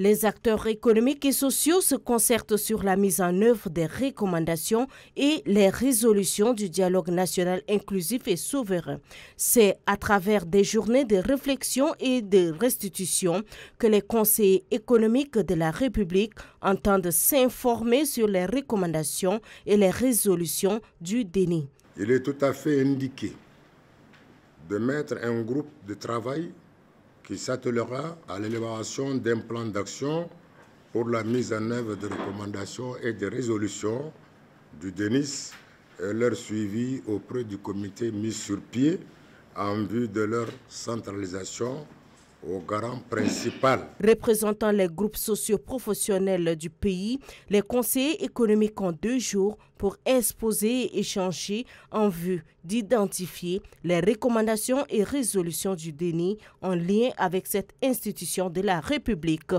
Les acteurs économiques et sociaux se concertent sur la mise en œuvre des recommandations et les résolutions du dialogue national inclusif et souverain. C'est à travers des journées de réflexion et de restitution que les conseillers économiques de la République entendent s'informer sur les recommandations et les résolutions du déni. Il est tout à fait indiqué de mettre un groupe de travail qui s'attellera à l'élaboration d'un plan d'action pour la mise en œuvre de recommandations et de résolutions du DENIS et leur suivi auprès du comité mis sur pied en vue de leur centralisation au garant principal. Représentant les groupes professionnels du pays, les conseillers économiques ont deux jours pour exposer et échanger en vue d'identifier les recommandations et résolutions du déni en lien avec cette institution de la République.